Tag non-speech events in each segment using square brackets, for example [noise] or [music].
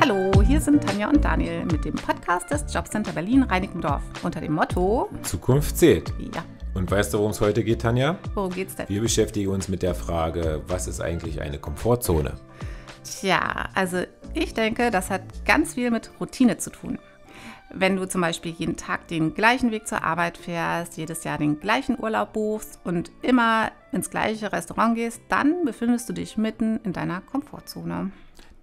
Hallo, hier sind Tanja und Daniel mit dem Podcast des Jobcenter Berlin Reinickendorf unter dem Motto Zukunft zählt. Ja. Und weißt du, worum es heute geht, Tanja? Worum geht's denn? Wir beschäftigen uns mit der Frage, was ist eigentlich eine Komfortzone? Tja, also ich denke, das hat ganz viel mit Routine zu tun. Wenn du zum Beispiel jeden Tag den gleichen Weg zur Arbeit fährst, jedes Jahr den gleichen Urlaub buchst und immer ins gleiche Restaurant gehst, dann befindest du dich mitten in deiner Komfortzone.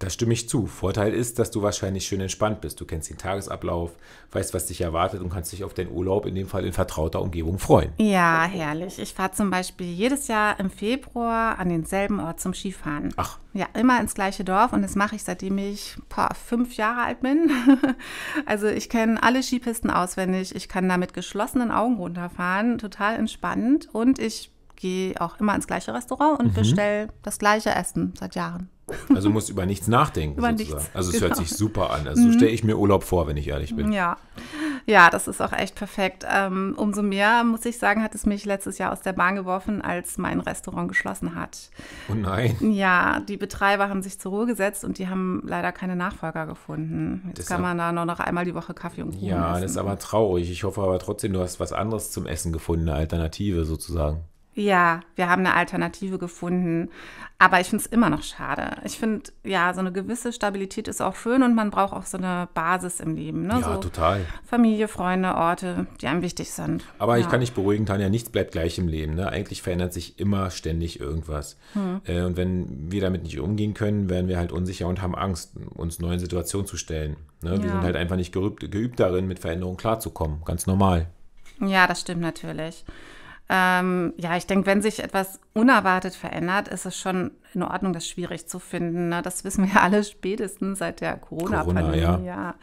Da stimme ich zu. Vorteil ist, dass du wahrscheinlich schön entspannt bist. Du kennst den Tagesablauf, weißt, was dich erwartet und kannst dich auf deinen Urlaub in dem Fall in vertrauter Umgebung freuen. Ja, herrlich. Ich fahre zum Beispiel jedes Jahr im Februar an denselben Ort zum Skifahren. Ach. Ja, immer ins gleiche Dorf und das mache ich, seitdem ich boah, fünf Jahre alt bin. [laughs] also ich kenne alle Skipisten auswendig. Ich kann da mit geschlossenen Augen runterfahren, total entspannt. und ich gehe auch immer ins gleiche Restaurant und mhm. bestelle das gleiche Essen seit Jahren. Also musst über nichts nachdenken über sozusagen. Nichts, also es genau. hört sich super an. Also mhm. so stelle ich mir Urlaub vor, wenn ich ehrlich bin. Ja. Ja, das ist auch echt perfekt. Ähm, umso mehr, muss ich sagen, hat es mich letztes Jahr aus der Bahn geworfen, als mein Restaurant geschlossen hat. Oh nein. Ja, die Betreiber haben sich zur Ruhe gesetzt und die haben leider keine Nachfolger gefunden. Jetzt das kann man da nur noch einmal die Woche Kaffee und Kuchen Ja, essen. das ist aber traurig. Ich hoffe aber trotzdem, du hast was anderes zum Essen gefunden, eine Alternative sozusagen. Ja, wir haben eine Alternative gefunden. Aber ich finde es immer noch schade. Ich finde, ja, so eine gewisse Stabilität ist auch schön und man braucht auch so eine Basis im Leben. Ne? Ja, so total. Familie, Freunde, Orte, die einem wichtig sind. Aber ja. ich kann dich beruhigen, Tanja, nichts bleibt gleich im Leben. Ne? Eigentlich verändert sich immer ständig irgendwas. Hm. Äh, und wenn wir damit nicht umgehen können, werden wir halt unsicher und haben Angst, uns neuen Situationen zu stellen. Ne? Ja. Wir sind halt einfach nicht geübt, geübt darin, mit Veränderungen klarzukommen. Ganz normal. Ja, das stimmt natürlich. Ähm, ja, ich denke, wenn sich etwas unerwartet verändert, ist es schon in Ordnung, das schwierig zu finden. Ne? Das wissen wir [laughs] alle spätestens seit der Corona-Pandemie. Corona, ja. ja.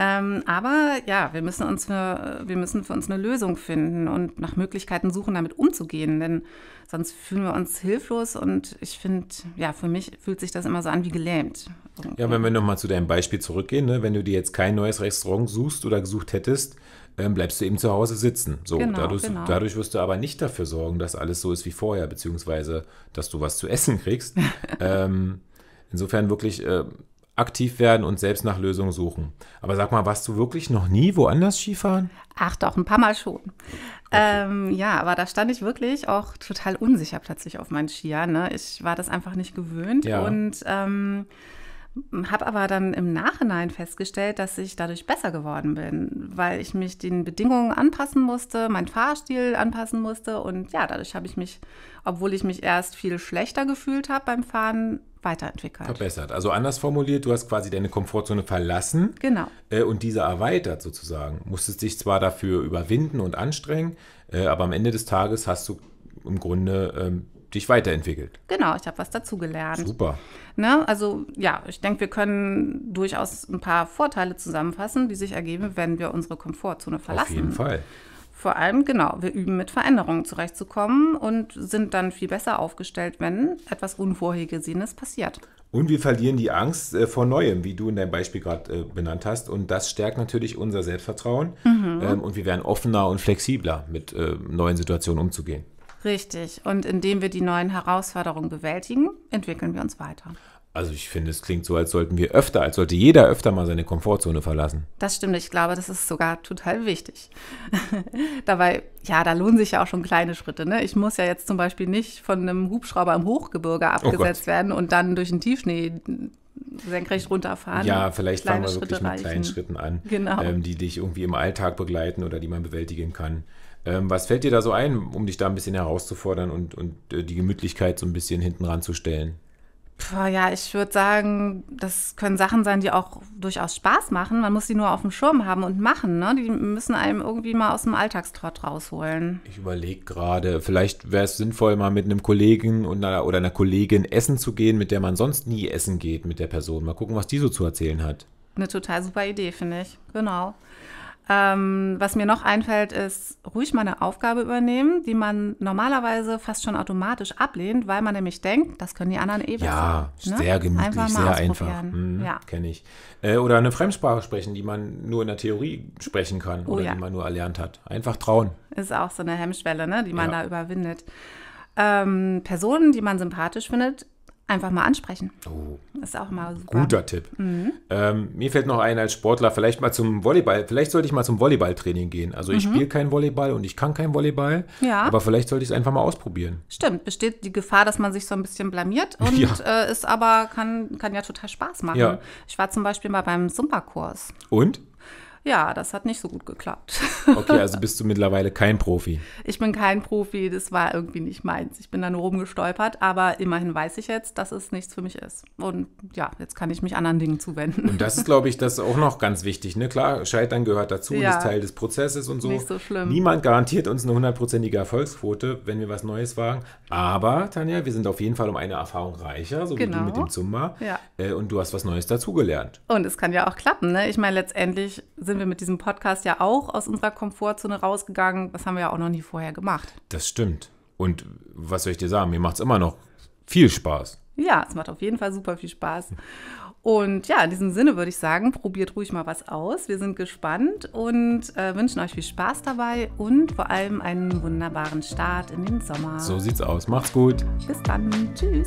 Ähm, aber ja, wir müssen, uns für, wir müssen für uns eine Lösung finden und nach Möglichkeiten suchen, damit umzugehen, denn sonst fühlen wir uns hilflos und ich finde, ja, für mich fühlt sich das immer so an wie gelähmt. Irgendwie. Ja, wenn wir nochmal zu deinem Beispiel zurückgehen, ne? wenn du dir jetzt kein neues Restaurant suchst oder gesucht hättest, ähm, bleibst du eben zu Hause sitzen. So, genau, dadurch, genau. dadurch, wirst du aber nicht dafür sorgen, dass alles so ist wie vorher, beziehungsweise dass du was zu essen kriegst. [laughs] ähm, insofern wirklich äh, aktiv werden und selbst nach Lösungen suchen. Aber sag mal, warst du wirklich noch nie woanders Skifahren? Ach doch, ein paar Mal schon. Okay. Ähm, ja, aber da stand ich wirklich auch total unsicher plötzlich auf meinen Skier. Ne? Ich war das einfach nicht gewöhnt ja. und ähm, habe aber dann im Nachhinein festgestellt, dass ich dadurch besser geworden bin, weil ich mich den Bedingungen anpassen musste, meinen Fahrstil anpassen musste und ja, dadurch habe ich mich, obwohl ich mich erst viel schlechter gefühlt habe beim Fahren, weiterentwickelt. Verbessert. Also anders formuliert, du hast quasi deine Komfortzone verlassen. Genau. Äh, und diese erweitert sozusagen. Musstest dich zwar dafür überwinden und anstrengen, äh, aber am Ende des Tages hast du im Grunde ähm, dich weiterentwickelt. Genau, ich habe was dazugelernt. Super. Ne? Also ja, ich denke, wir können durchaus ein paar Vorteile zusammenfassen, die sich ergeben, wenn wir unsere Komfortzone verlassen. Auf jeden Fall. Vor allem, genau, wir üben mit Veränderungen zurechtzukommen und sind dann viel besser aufgestellt, wenn etwas Unvorhergesehenes passiert. Und wir verlieren die Angst äh, vor Neuem, wie du in deinem Beispiel gerade äh, benannt hast. Und das stärkt natürlich unser Selbstvertrauen. Mhm. Ähm, und wir werden offener und flexibler mit äh, neuen Situationen umzugehen. Richtig. Und indem wir die neuen Herausforderungen bewältigen, entwickeln wir uns weiter. Also ich finde, es klingt so, als sollten wir öfter, als sollte jeder öfter mal seine Komfortzone verlassen. Das stimmt, ich glaube, das ist sogar total wichtig. [laughs] Dabei, ja, da lohnen sich ja auch schon kleine Schritte. Ne? Ich muss ja jetzt zum Beispiel nicht von einem Hubschrauber im Hochgebirge oh abgesetzt oh werden und dann durch den Tiefschnee senkrecht runterfahren. Ja, vielleicht fangen wir wirklich Schritte mit reichen. kleinen Schritten an, genau. ähm, die dich irgendwie im Alltag begleiten oder die man bewältigen kann. Ähm, was fällt dir da so ein, um dich da ein bisschen herauszufordern und, und äh, die Gemütlichkeit so ein bisschen hinten ranzustellen? ja, ich würde sagen, das können Sachen sein, die auch durchaus Spaß machen. Man muss sie nur auf dem Schirm haben und machen. Ne? Die müssen einem irgendwie mal aus dem Alltagstrott rausholen. Ich überlege gerade, vielleicht wäre es sinnvoll, mal mit einem Kollegen und einer, oder einer Kollegin essen zu gehen, mit der man sonst nie essen geht mit der Person. Mal gucken, was die so zu erzählen hat. Eine total super Idee, finde ich. Genau. Ähm, was mir noch einfällt, ist ruhig mal eine Aufgabe übernehmen, die man normalerweise fast schon automatisch ablehnt, weil man nämlich denkt, das können die anderen eh besser. Ja, ne? sehr gemütlich, einfach sehr einfach. Mhm, ja. Kenne ich. Äh, oder eine Fremdsprache sprechen, die man nur in der Theorie sprechen kann oh, oder ja. die man nur erlernt hat. Einfach trauen. Ist auch so eine Hemmschwelle, ne? die man ja. da überwindet. Ähm, Personen, die man sympathisch findet, einfach mal ansprechen. Oh. Das ist auch mal super. Guter Tipp. Mhm. Ähm, mir fällt noch ein als Sportler, vielleicht mal zum Volleyball, vielleicht sollte ich mal zum Volleyballtraining gehen. Also ich mhm. spiele kein Volleyball und ich kann kein Volleyball, ja. aber vielleicht sollte ich es einfach mal ausprobieren. Stimmt, besteht die Gefahr, dass man sich so ein bisschen blamiert [laughs] und ja. äh, ist aber, kann, kann ja total Spaß machen. Ja. Ich war zum Beispiel mal beim Zumba-Kurs. Und? ja, das hat nicht so gut geklappt. [laughs] Okay, also bist du mittlerweile kein Profi. Ich bin kein Profi, das war irgendwie nicht meins. Ich bin da nur rumgestolpert, aber immerhin weiß ich jetzt, dass es nichts für mich ist. Und ja, jetzt kann ich mich anderen Dingen zuwenden. Und das ist, glaube ich, das auch noch ganz wichtig. Ne? Klar, Scheitern gehört dazu, ja. ist Teil des Prozesses und so. Nicht so schlimm. Niemand garantiert uns eine hundertprozentige Erfolgsquote, wenn wir was Neues wagen. Aber, Tanja, wir sind auf jeden Fall um eine Erfahrung reicher, so genau. wie du genau. mit dem Zumba. Ja. Äh, und du hast was Neues dazugelernt. Und es kann ja auch klappen. Ne? Ich meine, letztendlich sind sind wir mit diesem Podcast ja auch aus unserer Komfortzone rausgegangen. Das haben wir ja auch noch nie vorher gemacht. Das stimmt. Und was soll ich dir sagen? Mir macht es immer noch viel Spaß. Ja, es macht auf jeden Fall super viel Spaß. Und ja, in diesem Sinne würde ich sagen, probiert ruhig mal was aus. Wir sind gespannt und äh, wünschen euch viel Spaß dabei und vor allem einen wunderbaren Start in den Sommer. So sieht's aus. Macht's gut. Bis dann. Tschüss.